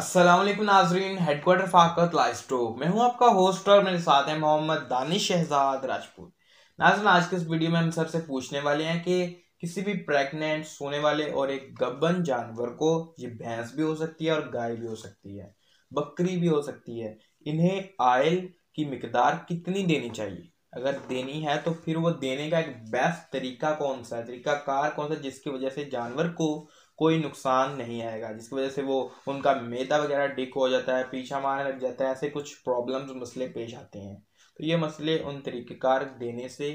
असलम नाजरीन हेडकोर्टर फाकत live stock मैं हूं आपका होस्ट और मेरे साथ हैं मोहम्मद दानिश शहजाद राजपूत नाजरन आज के इस वीडियो में हम सर से पूछने वाले हैं कि किसी भी प्रेग्नेंट सोने वाले और एक गबन जानवर को ये भैंस भी हो सकती है और गाय भी हो सकती है बकरी भी हो सकती है इन्हें आयल की मकदार कितनी देनी चाहिए अगर देनी है तो फिर वो देने का एक बेस्ट तरीका कौन सा है तरीका कार कौन सा जिसकी वजह से जानवर को कोई नुकसान नहीं आएगा जिसकी वजह से वो उनका मेदा वगैरह डिक हो जाता है पीछा मारने लग जाता है ऐसे कुछ प्रॉब्लम्स मसले पेश आते हैं तो ये मसले उन तरीक़ेकार देने से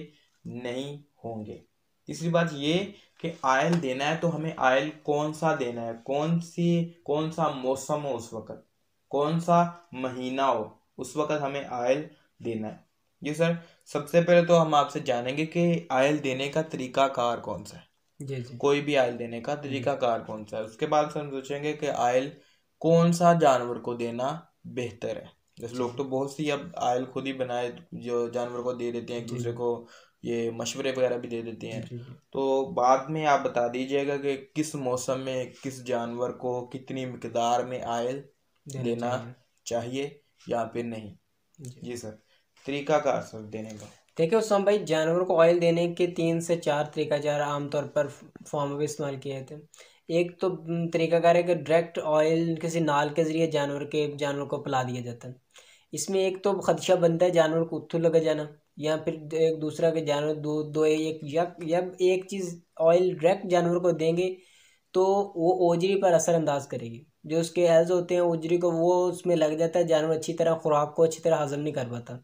नहीं होंगे तीसरी बात ये कि आयल देना है तो हमें आयल कौन सा देना है कौन सी कौन सा मौसम हो उस वक़्त कौन सा महीना हो उस वक़्त हमें आयल देना है जी सर सबसे पहले तो हम आपसे जानेंगे कि आयल देने का कार कौन सा है कोई भी आयल देने का तरीकाकार कौन सा है उसके बाद हम सोचेंगे कि आयल कौन सा जानवर को देना बेहतर है जैसे लोग तो बहुत सी अब आयल खुद ही बनाए जो जानवर को दे देते हैं एक दूसरे को ये मशवरे वगैरह भी दे देते हैं तो बाद में आप बता दीजिएगा कि किस मौसम में किस जानवर को कितनी मकदार में आयल देना चाहिए या फिर नहीं जी सर तरीका कार असर देने का देखिए उस समय भाई जानवरों को ऑयल देने के तीन से चार तरीकाकार आमतौर पर फॉर्म में इस्तेमाल किए जाते हैं एक तो तरीकाकार है कि डायरेक्ट ऑयल किसी नाल के ज़रिए जानवर के जानवर को पिला दिया जाता है इसमें एक तो खदशा बनता है जानवर को उत्थू लगा जाना या फिर एक दूसरा के जानवर दो दो एक या, या एक चीज़ ऑयल डायरेक्ट जानवर को देंगे तो वो ओजरी पर असरअंदाज करेगी जो उसके एल्ज होते हैं ओजरी को वो उसमें लग जाता है जानवर अच्छी तरह खुराक को अच्छी तरह हजम नहीं कर पाता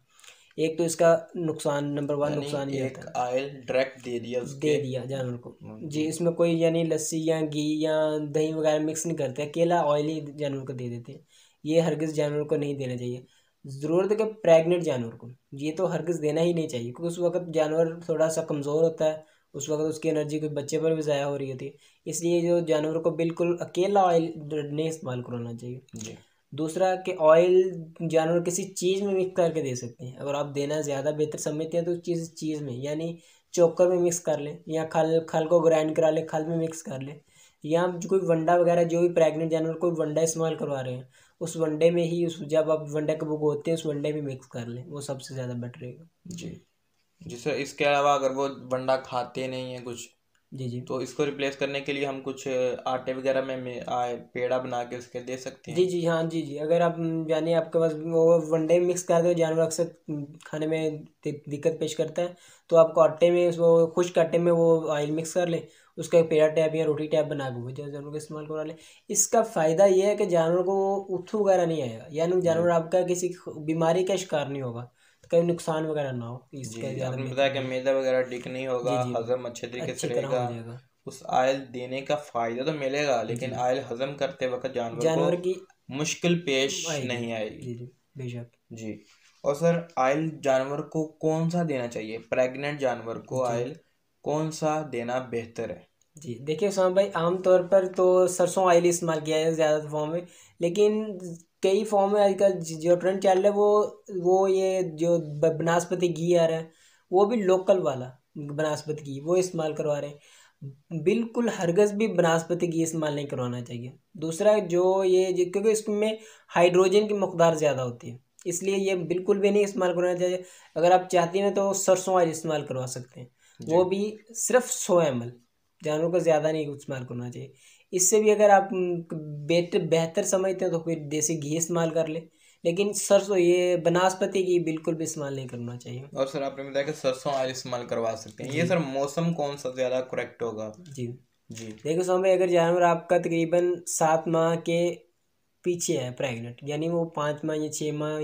एक तो इसका नुकसान नंबर वन नुकसान ये होता है आयल डायरेक्ट दे दिया दे दिया जानवर को हम्म, जी इसमें कोई यानी लस्सी या घी या दही वगैरह मिक्स नहीं करते अकेला ऑयल ही जानवर को दे देते हैं ये हरगिज़ जानवर को नहीं देना चाहिए ज़रूरत है कि प्रेगनेंट जानवर को ये तो हरगिज़ देना ही नहीं चाहिए क्योंकि उस वक्त जानवर थोड़ा सा कमज़ोर होता है उस वक्त उसकी एनर्जी कोई बच्चे पर भी ज़ाया हो रही होती है इसलिए जो जानवर को बिल्कुल अकेला ऑयल नहीं इस्तेमाल करवाना चाहिए दूसरा कि ऑयल जानवर किसी चीज़ में मिक्स करके दे सकते हैं अगर आप देना ज़्यादा बेहतर समझते हैं तो चीज़ चीज़ में यानी चोकर में मिक्स कर लें या खल खल को ग्राइंड करा लें खल में मिक्स कर लें या आप कोई वंडा वगैरह जो भी प्रेग्नेंट जानवर कोई वंडा इस्तेमाल करवा रहे हैं उस वनडे में ही उस जब आप वनडे को भुगोते हैं उस वनडे में मिक्स कर लें वो सबसे ज़्यादा बेटर रहेगा जी जी सर इसके अलावा अगर वो वंडा खाते नहीं है कुछ जी जी तो इसको रिप्लेस करने के लिए हम कुछ आटे वगैरह में, में आए पेड़ा बना के उसके दे सकते हैं जी जी हाँ जी जी अगर आप यानी आपके पास वो वनडे मिक्स कर दो जानवर अक्सर खाने में दिक्कत पेश करता है तो आपको आटे में वो खुश्क आटे में वो ऑयल मिक्स कर लें उसका पेड़ा टैप या रोटी टैप बना के जानवर का इस्तेमाल करा लें इसका फ़ायदा यह है कि जानवर को उथू वगैरह नहीं आएगा यानी जानवर आपका किसी बीमारी का शिकार नहीं होगा कहीं नुकसान वगैरह ना हो इसका आपने बताया कि मेला वगैरह डिक नहीं होगा हजम अच्छे तरीके से रहेगा उस आयल देने का फायदा तो मिलेगा लेकिन आयल हजम करते वक्त जानवर जानवर की मुश्किल पेश नहीं आएगी बेशक जी और सर आयल जानवर को कौन सा देना चाहिए प्रेग्नेंट जानवर को आयल कौन सा देना बेहतर है जी देखिए उसामा भाई आमतौर पर तो सरसों ऑयल इस्तेमाल किया जाए ज़्यादा फॉर्म में लेकिन कई फॉर्म में आजकल जो ट्रेंड चल रहा है वो वो ये जो बनास्पति घी आ रहा है वो भी लोकल वाला बनास्पति घी वो इस्तेमाल करवा रहे हैं बिल्कुल हरगज़ भी बनास्पति घी इस्तेमाल नहीं करवाना चाहिए दूसरा जो ये जो, क्योंकि इसमें हाइड्रोजन की मकदार ज़्यादा होती है इसलिए ये बिल्कुल भी नहीं इस्तेमाल करवाना चाहिए अगर आप चाहते हैं तो सरसों आज इस्तेमाल करवा सकते हैं वो भी सिर्फ सौ एम जानवरों को ज़्यादा नहीं इस्तेमाल करना चाहिए इससे भी अगर आप बेहतर बेहतर समझते हो तो फिर देसी घी इस्तेमाल कर ले लेकिन सरसों ये बनास्पति की बिल्कुल भी इस्तेमाल नहीं करना चाहिए और सर आपने बताया कि सरसों ऑयल इस्तेमाल करवा सकते हैं ये सर मौसम कौन सा ज़्यादा करेक्ट होगा जी जी देखो सौ अगर जानवर आपका तकरीबन सात माह के पीछे है प्रेग्नेंट यानी वो पाँच माह या छः माह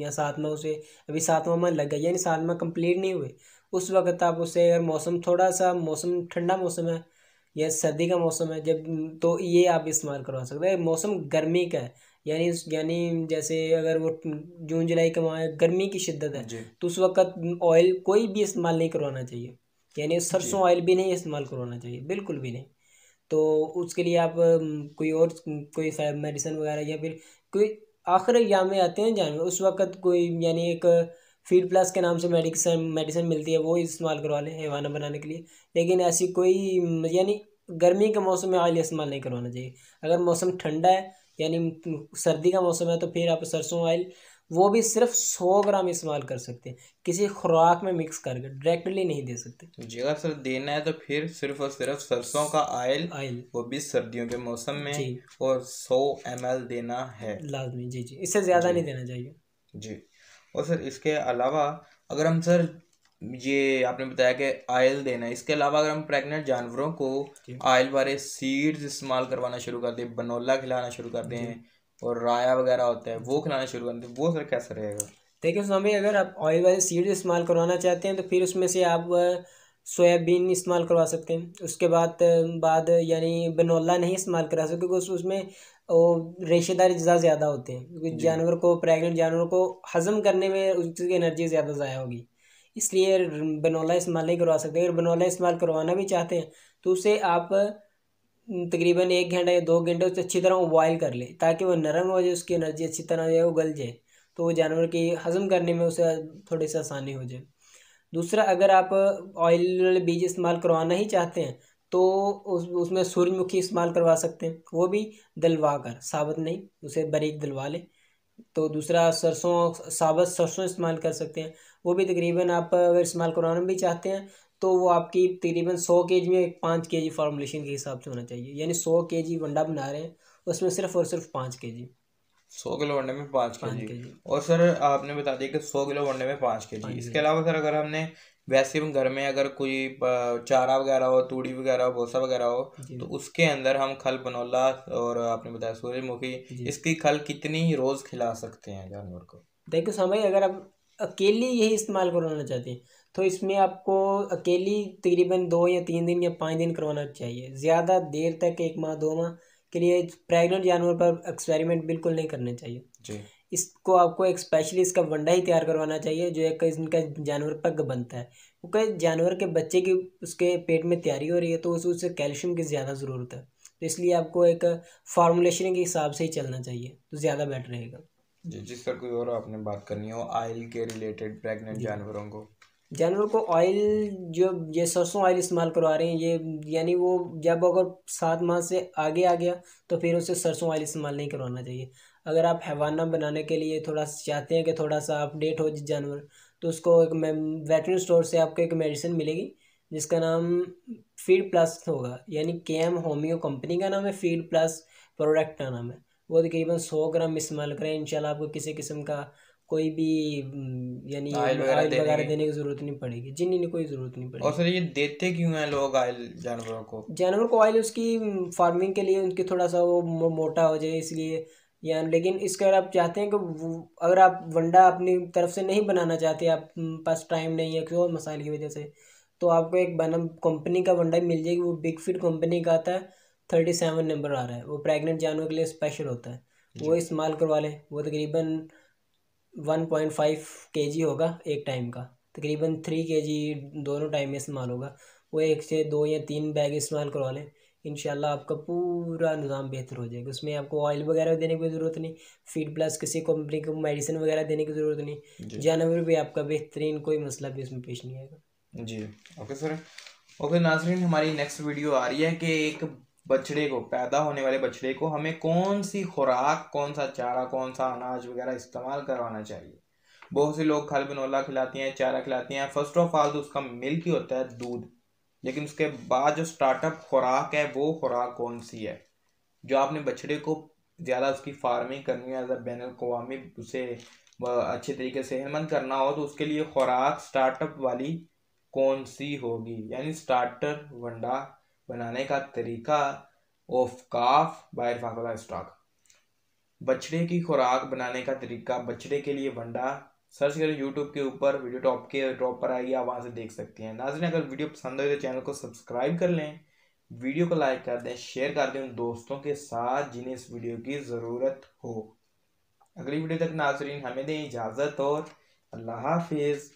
या सात माह उसे अभी सात माह लग गया यानी सात माह कंप्लीट नहीं हुए उस वक्त आप उसे अगर मौसम थोड़ा सा मौसम ठंडा मौसम है या सर्दी का मौसम है जब तो ये आप इस्तेमाल करवा सकते हैं मौसम गर्मी का है यानी यानी जैसे अगर वो जून जुलाई का वहाँ गर्मी की शिद्दत है तो उस वक्त ऑयल कोई भी इस्तेमाल नहीं करवाना चाहिए यानी सरसों ऑयल भी नहीं इस्तेमाल करवाना चाहिए बिल्कुल भी नहीं तो उसके लिए आप कोई और कोई मेडिसिन वगैरह या फिर कोई आखिर या में आते हैं जानवर उस वक्त कोई यानी एक फीड प्लस के नाम से मेडिसन मेडिसिन मिलती है वो इस्तेमाल करवा लें हैवाना बनाने के लिए लेकिन ऐसी कोई यानी गर्मी के मौसम में ऑयल इस्तेमाल नहीं करवाना चाहिए अगर मौसम ठंडा है यानी सर्दी का मौसम है तो फिर आप सरसों ऑयल वो भी सिर्फ सौ ग्राम इस्तेमाल कर सकते हैं किसी खुराक में मिक्स करके डायरेक्टली नहीं दे सकते जी अगर सर देना है तो फिर सिर्फ और सिर्फ सरसों का ऑयल ऑयल वो भी सर्दियों के मौसम में और सौ एम देना है लाजमी जी जी इससे ज़्यादा नहीं देना चाहिए जी और सर इसके अलावा अगर हम सर ये आपने बताया कि आयल देना है इसके अलावा अगर हम प्रेग्नेंट जानवरों को आयल वाले सीड्स इस्तेमाल करवाना शुरू कर दें बनोला खिलाना शुरू कर दें और राया वगैरह होता है वो खिलाना शुरू कर दें वो सर कैसा रहेगा देखिए स्वामी अगर आप ऑयल वाले सीड्स इस्तेमाल करवाना चाहते हैं तो फिर उसमें से आप सोयाबीन इस्तेमाल करवा सकते हैं उसके बाद बाद यानी बनोला नहीं इस्तेमाल करा सकते क्योंकि उसमें वो रेशेदार अज्जा ज़्यादा होते हैं क्योंकि जानवर को प्रेगनेंट जानवर को हज़म करने में उसकी एनर्जी ज़्यादा ज़ाया होगी इसलिए बनोला इस्तेमाल नहीं करवा सकते अगर बनोला इस्तेमाल करवाना भी चाहते हैं तो उसे आप तकरीबन एक घंटा या दो घंटे उसे अच्छी तरह बॉयल कर लें ताकि वो नरम हो जाए उसकी एनर्जी अच्छी तरह जो है वो गल जाए तो वो जानवर की हज़म करने में उसे थोड़ी सी आसानी हो जाए दूसरा अगर आप ऑयल वाले बीज इस्तेमाल करवाना ही चाहते हैं तो उस उसमें सूर्यमुखी इस्तेमाल करवा सकते हैं वो भी दलवा कर साबत नहीं उसे बरीक दलवा लें तो दूसरा सरसों साबत सरसों इस्तेमाल कर सकते हैं वो भी तकरीबन आप अगर इस्तेमाल करवाना भी चाहते हैं तो वो आपकी तकरीबन सौ के जी में पाँच के जी फार्मूलेशन के हिसाब से होना चाहिए यानी सौ के जी वंडा बना रहे हैं उसमें सिर्फ और सिर्फ पाँच के जी सौ किलो वनडे में पाँच के जी और सर आपने बता दिया कि सौ किलो वनडे में पाँच के जी इसके अलावा सर अगर हमने वैसे भी घर में अगर कोई चारा वगैरह हो तूड़ी वगैरह हो भोसा वगैरह हो तो उसके अंदर हम खल बनौला और आपने बताया सूर्यमुखी इसकी खल कितनी रोज खिला सकते हैं जानवर को देखो समय अगर आप अकेली यही इस्तेमाल करवाना चाहते हैं तो इसमें आपको अकेली तकरीबन दो या तीन दिन या पाँच दिन करवाना चाहिए ज़्यादा देर तक एक माह दो माह के लिए प्रेगनेंट जानवर पर एक्सपेरिमेंट बिल्कुल नहीं करने चाहिए जी इसको आपको एक स्पेशली इसका वंडा ही तैयार करवाना चाहिए जो एक इनका जानवर पग बनता है वो जानवर के बच्चे की उसके पेट में तैयारी हो रही है तो उस उससे कैल्शियम की ज़्यादा ज़रूरत है तो इसलिए आपको एक फार्मूलेशन के हिसाब से ही चलना चाहिए तो ज़्यादा बेटर रहेगा जी जिस सर कोई और आपने बात करनी हो आयल के रिलेटेड प्रेग्नेंट जानवरों को जानवर को ऑयल जो ये सरसों ऑयल इस्तेमाल करवा रहे हैं ये यानी वो जब अगर सात माह से आगे आ गया तो फिर उसे सरसों ऑयल इस्तेमाल नहीं करवाना चाहिए अगर आप हैवाना बनाने के लिए थोड़ा चाहते हैं कि थोड़ा सा अपडेट हो जानवर तो उसको एक वेटनरी स्टोर से आपको एक मेडिसिन मिलेगी जिसका नाम फीड प्लस होगा यानी के एम होम्यो कंपनी का नाम है फीड प्लस प्रोडक्ट का नाम है वो तकरीबन सौ ग्राम इस्तेमाल करें इंशाल्लाह आपको किसी किस्म का कोई भी हम्म, यानी ऑयल वगैरह देने, की जरूरत नहीं पड़ेगी जिन इन्हें कोई जरूरत नहीं पड़ेगी और सर ये देते क्यों हैं लोग आयल जानवरों को जानवर को ऑयल उसकी हम्म, फार्मिंग के लिए उनकी थोड़ा सा वो मोटा हो जाए इसलिए या लेकिन इसके अगर आप चाहते हैं कि अगर आप वंडा अपनी तरफ से नहीं बनाना चाहते आप हम्म, पास टाइम नहीं है किसी और की वजह से तो आपको एक बना कंपनी का वंडा मिल जाएगी वो बिग फिट कंपनी का आता है थर्टी सेवन नंबर आ रहा है वो प्रेगनेंट जानवर के लिए स्पेशल होता है वो इस्तेमाल करवा लें वो तकरीबन तो वन पॉइंट फाइव के जी होगा एक टाइम का तकरीबन थ्री के जी दोनों टाइम में इस्तेमाल होगा वो एक से दो या तीन बैग इस्तेमाल करवा लें इन आपका पूरा निज़ाम बेहतर हो जाएगा उसमें आपको ऑयल वगैरह देने की ज़रूरत नहीं फीड प्लस किसी कंपनी को मेडिसिन वगैरह देने की ज़रूरत नहीं जानवर भी आपका बेहतरीन कोई मसला भी इसमें पेश नहीं आएगा जी ओके सर ओके नाजरीन हमारी नेक्स्ट वीडियो आ रही है कि एक बछड़े को पैदा होने वाले बछड़े को हमें कौन सी खुराक कौन सा चारा कौन सा अनाज वगैरह इस्तेमाल करवाना चाहिए बहुत से लोग खल बिनोला खिलाती हैं चारा खिलाती हैं फर्स्ट ऑफ ऑल तो उसका मिल्क ही होता है दूध लेकिन उसके बाद जो स्टार्टअप खुराक है वो खुराक कौन सी है जो आपने बछड़े को ज़्यादा उसकी फार्मिंग करनी है एज अ बैन अवी उसे अच्छे तरीके से सेहतमंद करना हो तो उसके लिए खुराक स्टार्टअप वाली कौन सी होगी यानी स्टार्टर वंडा बनाने का तरीका ऑफ काफ बायर फाकला स्टॉक बछड़े की खुराक बनाने का तरीका बछड़े के लिए वंडा सर्च करें यूट्यूब के ऊपर वीडियो टॉप के टॉप पर आएगी आप वहाँ से देख सकते हैं नाजरीन अगर वीडियो पसंद हो तो चैनल को सब्सक्राइब कर लें वीडियो को लाइक कर दें शेयर कर दें उन दोस्तों के साथ जिन्हें इस वीडियो की ज़रूरत हो अगली वीडियो तक नाजरीन हमें दें इजाज़त और अल्लाह हाफिज़